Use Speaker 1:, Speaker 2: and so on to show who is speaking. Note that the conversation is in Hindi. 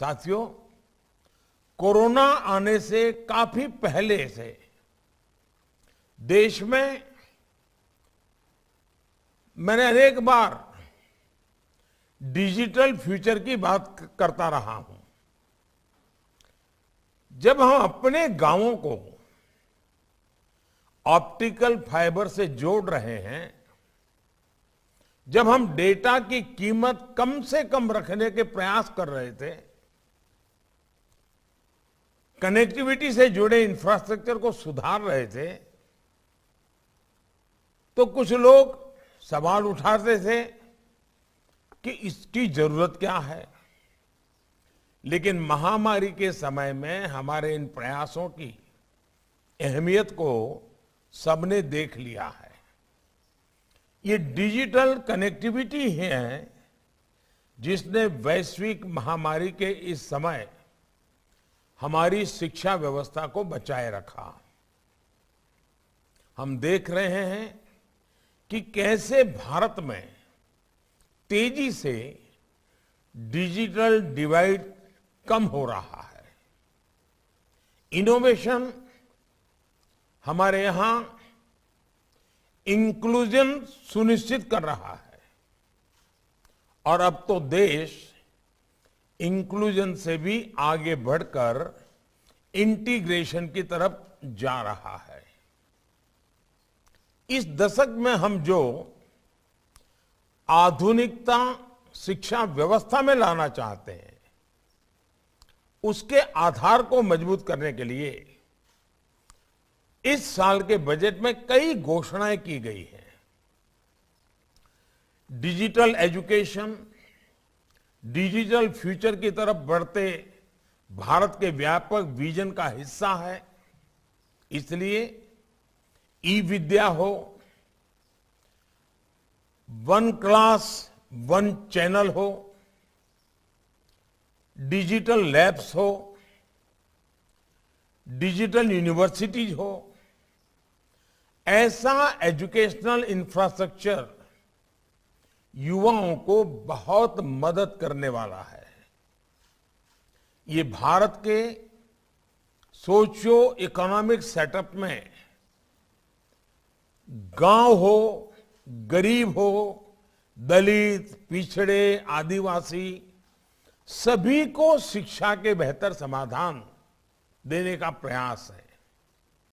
Speaker 1: साथियों कोरोना आने से काफी पहले से देश में मैंने अनेक बार डिजिटल फ्यूचर की बात करता रहा हूं जब हम अपने गांवों को ऑप्टिकल फाइबर से जोड़ रहे हैं जब हम डेटा की कीमत कम से कम रखने के प्रयास कर रहे थे कनेक्टिविटी से जुड़े इंफ्रास्ट्रक्चर को सुधार रहे थे तो कुछ लोग सवाल उठाते थे कि इसकी जरूरत क्या है लेकिन महामारी के समय में हमारे इन प्रयासों की अहमियत को सबने देख लिया है ये डिजिटल कनेक्टिविटी है जिसने वैश्विक महामारी के इस समय हमारी शिक्षा व्यवस्था को बचाए रखा हम देख रहे हैं कि कैसे भारत में तेजी से डिजिटल डिवाइड कम हो रहा है इनोवेशन हमारे यहां इंक्लूजन सुनिश्चित कर रहा है और अब तो देश इंक्लूजन से भी आगे बढ़कर इंटीग्रेशन की तरफ जा रहा है इस दशक में हम जो आधुनिकता शिक्षा व्यवस्था में लाना चाहते हैं उसके आधार को मजबूत करने के लिए इस साल के बजट में कई घोषणाएं की गई हैं डिजिटल एजुकेशन डिजिटल फ्यूचर की तरफ बढ़ते भारत के व्यापक विजन का हिस्सा है इसलिए ई विद्या हो वन क्लास वन चैनल हो डिजिटल लैब्स हो डिजिटल यूनिवर्सिटीज हो ऐसा एजुकेशनल इंफ्रास्ट्रक्चर युवाओं को बहुत मदद करने वाला है ये भारत के सोशियो इकोनॉमिक सेटअप में गांव हो गरीब हो दलित पिछड़े आदिवासी सभी को शिक्षा के बेहतर समाधान देने का प्रयास है